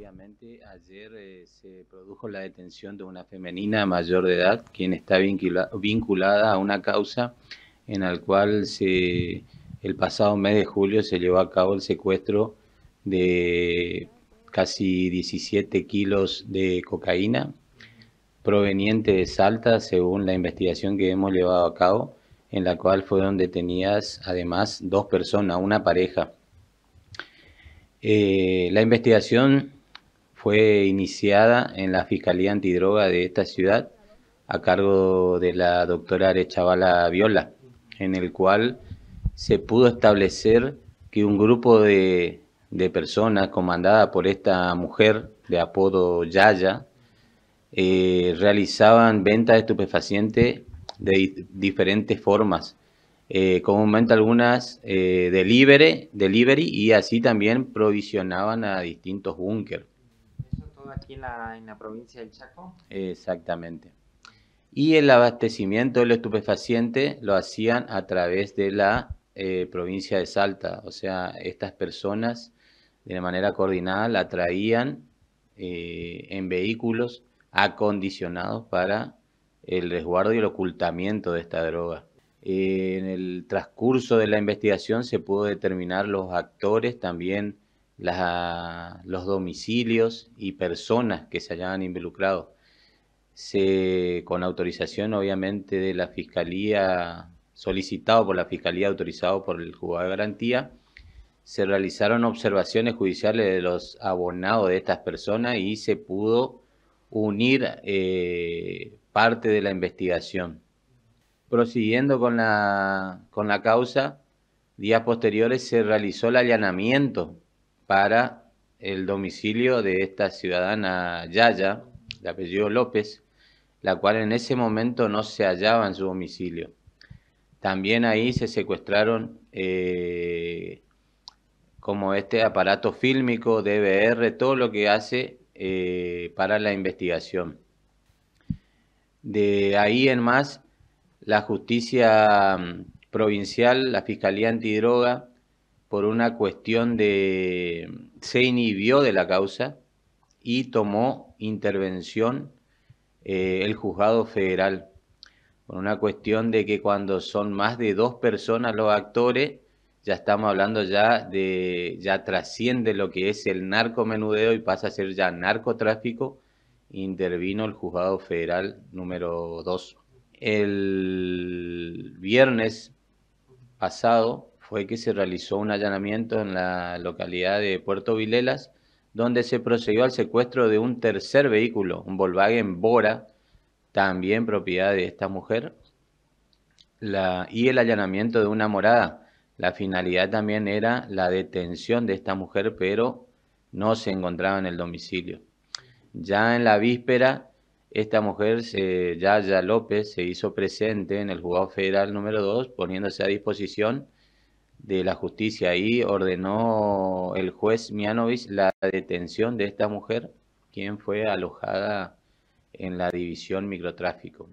Obviamente ayer eh, se produjo la detención de una femenina mayor de edad, quien está vinculada a una causa en la cual se, el pasado mes de julio se llevó a cabo el secuestro de casi 17 kilos de cocaína proveniente de Salta, según la investigación que hemos llevado a cabo, en la cual fueron detenidas además dos personas, una pareja. Eh, la investigación fue iniciada en la Fiscalía Antidroga de esta ciudad a cargo de la doctora Arechavala Viola, en el cual se pudo establecer que un grupo de, personas comandada por esta mujer de apodo Yaya eh, realizaban ventas de estupefacientes de diferentes formas, eh, comúnmente algunas eh, delivery, delivery y así también provisionaban a distintos búnkeres aquí en la, provincia del Chaco. Exactamente. Y el abastecimiento del estupefaciente lo hacían a través de la eh, provincia de Salta. O sea, estas personas de manera coordinada la traían eh, en vehículos acondicionados para el resguardo y el ocultamiento de esta droga. Eh, en el transcurso de la investigación se pudo determinar los actores también los domicilios y personas que se hayan involucrado. con autorización obviamente de la Fiscalía, solicitado por la Fiscalía, autorizado por el juzgado de garantía, se realizaron observaciones judiciales de los abonados de estas personas y se pudo unir eh, parte de la investigación. Prosiguiendo con con la causa, días posteriores se realizó el allanamiento para el domicilio de esta ciudadana Yaya, de apellido López, la cual en ese momento no se hallaba en su domicilio. También ahí se secuestraron eh, como este aparato fílmico, DVR, todo lo que hace eh, para la investigación. De ahí en más, la justicia mm, provincial, la Fiscalía Antidroga, por una cuestión de... se inhibió de la causa y tomó intervención eh, el juzgado federal, por una cuestión de que cuando son más de dos personas los actores, ya estamos hablando ya de, ya trasciende lo que es el narcomenudeo y pasa a ser ya narcotráfico, intervino el juzgado federal número 2. El viernes pasado fue que se realizó un allanamiento en la localidad de Puerto Vilelas, donde se procedió al secuestro de un tercer vehículo, un Volkswagen Bora, también propiedad de esta mujer, y el allanamiento de una morada. La finalidad también era la detención de esta mujer, pero no se encontraba en el domicilio. Ya en la víspera, esta mujer, se, Yaya López, se hizo presente en el juzgado federal número 2, poniéndose a disposición de la justicia ahí ordenó el juez Mianovich la detención de esta mujer, quien fue alojada en la división microtráfico.